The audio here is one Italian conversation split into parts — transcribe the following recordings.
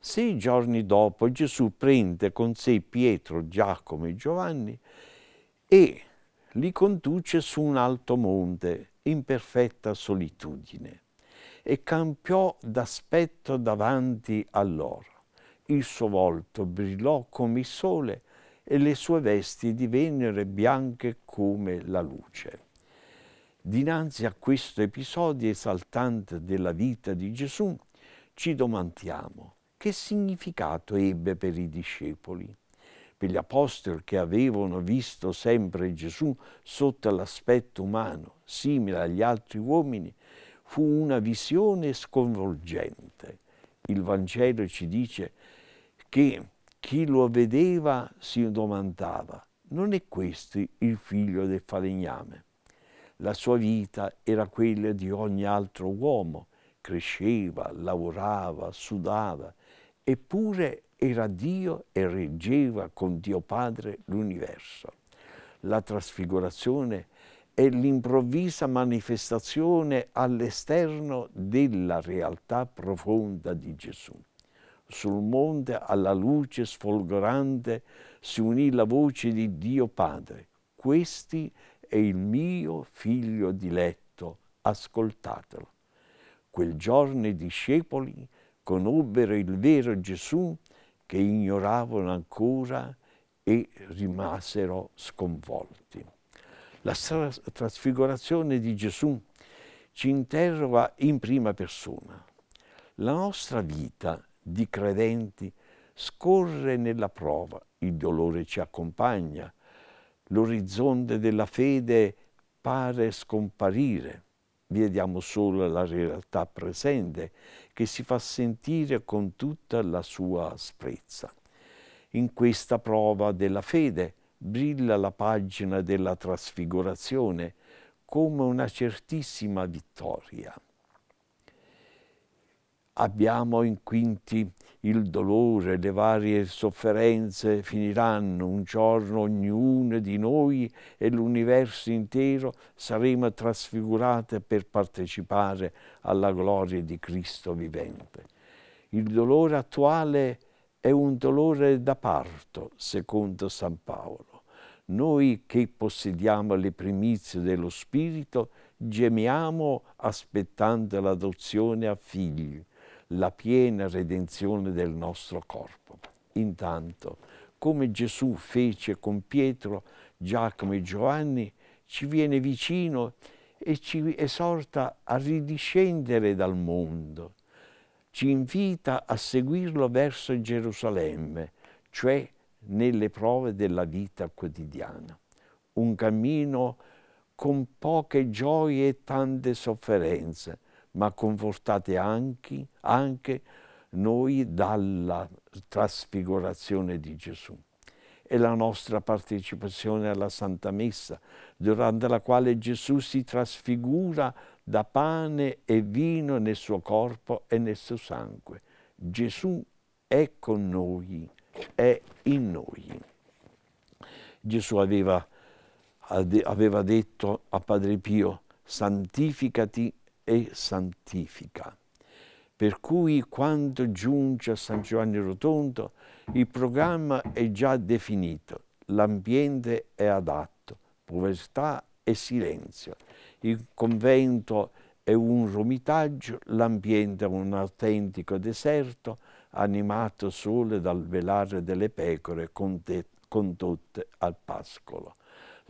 Sei giorni dopo Gesù prende con sé Pietro, Giacomo e Giovanni e li conduce su un alto monte in perfetta solitudine e cambiò d'aspetto davanti a loro. Il suo volto brillò come il sole e le sue vesti divennero bianche come la luce. Dinanzi a questo episodio esaltante della vita di Gesù, ci domandiamo che significato ebbe per i discepoli, per gli apostoli che avevano visto sempre Gesù sotto l'aspetto umano, simile agli altri uomini, fu una visione sconvolgente. Il Vangelo ci dice che chi lo vedeva si domandava, non è questo il figlio del falegname? La sua vita era quella di ogni altro uomo, cresceva, lavorava, sudava, eppure era Dio e reggeva con Dio Padre l'universo. La trasfigurazione è l'improvvisa manifestazione all'esterno della realtà profonda di Gesù. Sul monte alla luce sfolgorante si unì la voce di Dio Padre. Questi è il mio figlio diletto, ascoltatelo. Quel giorno i discepoli conobbero il vero Gesù che ignoravano ancora e rimasero sconvolti. La trasfigurazione di Gesù ci interroga in prima persona. La nostra vita di credenti scorre nella prova, il dolore ci accompagna, l'orizzonte della fede pare scomparire. Vediamo solo la realtà presente che si fa sentire con tutta la sua asprezza. In questa prova della fede brilla la pagina della trasfigurazione come una certissima vittoria. Abbiamo in quinti il dolore, le varie sofferenze finiranno un giorno ognuno di noi e l'universo intero saremo trasfigurate per partecipare alla gloria di Cristo vivente. Il dolore attuale è un dolore da parto, secondo San Paolo. Noi che possediamo le primizie dello Spirito gemiamo aspettando l'adozione a figli la piena redenzione del nostro corpo. Intanto, come Gesù fece con Pietro, Giacomo e Giovanni, ci viene vicino e ci esorta a ridiscendere dal mondo, ci invita a seguirlo verso Gerusalemme, cioè nelle prove della vita quotidiana. Un cammino con poche gioie e tante sofferenze, ma confortate anche, anche noi dalla trasfigurazione di Gesù e la nostra partecipazione alla Santa Messa, durante la quale Gesù si trasfigura da pane e vino nel suo corpo e nel suo sangue. Gesù è con noi, è in noi. Gesù aveva, aveva detto a Padre Pio, santificati e santifica. Per cui quando giunge a San Giovanni Rotondo il programma è già definito, l'ambiente è adatto, povertà e silenzio. Il convento è un romitaggio, l'ambiente è un autentico deserto animato solo dal velare delle pecore condotte al pascolo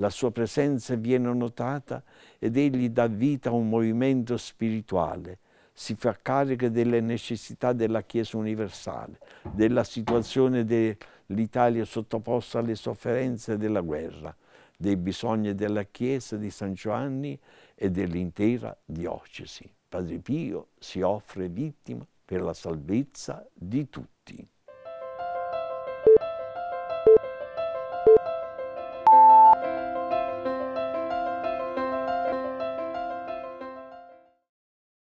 la sua presenza viene notata ed egli dà vita a un movimento spirituale, si fa carico delle necessità della Chiesa universale, della situazione dell'Italia sottoposta alle sofferenze della guerra, dei bisogni della Chiesa di San Giovanni e dell'intera diocesi. Padre Pio si offre vittima per la salvezza di tutti.